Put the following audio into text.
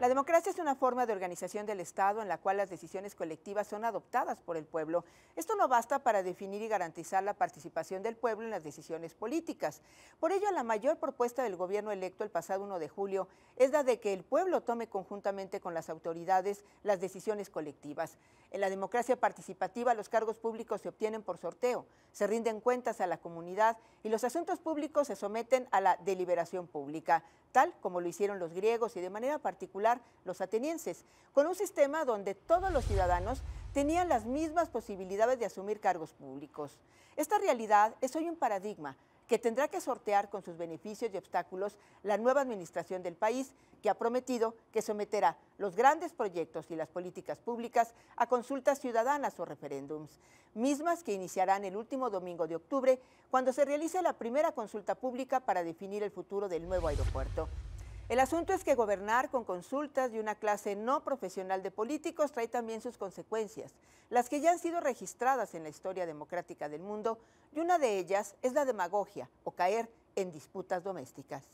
La democracia es una forma de organización del Estado en la cual las decisiones colectivas son adoptadas por el pueblo. Esto no basta para definir y garantizar la participación del pueblo en las decisiones políticas. Por ello, la mayor propuesta del gobierno electo el pasado 1 de julio es la de que el pueblo tome conjuntamente con las autoridades las decisiones colectivas. En la democracia participativa los cargos públicos se obtienen por sorteo, se rinden cuentas a la comunidad y los asuntos públicos se someten a la deliberación pública, tal como lo hicieron los griegos y de manera particular los atenienses, con un sistema donde todos los ciudadanos tenían las mismas posibilidades de asumir cargos públicos. Esta realidad es hoy un paradigma que tendrá que sortear con sus beneficios y obstáculos la nueva administración del país, que ha prometido que someterá los grandes proyectos y las políticas públicas a consultas ciudadanas o referéndums, mismas que iniciarán el último domingo de octubre, cuando se realice la primera consulta pública para definir el futuro del nuevo aeropuerto. El asunto es que gobernar con consultas de una clase no profesional de políticos trae también sus consecuencias, las que ya han sido registradas en la historia democrática del mundo, y una de ellas es la demagogia o caer en disputas domésticas.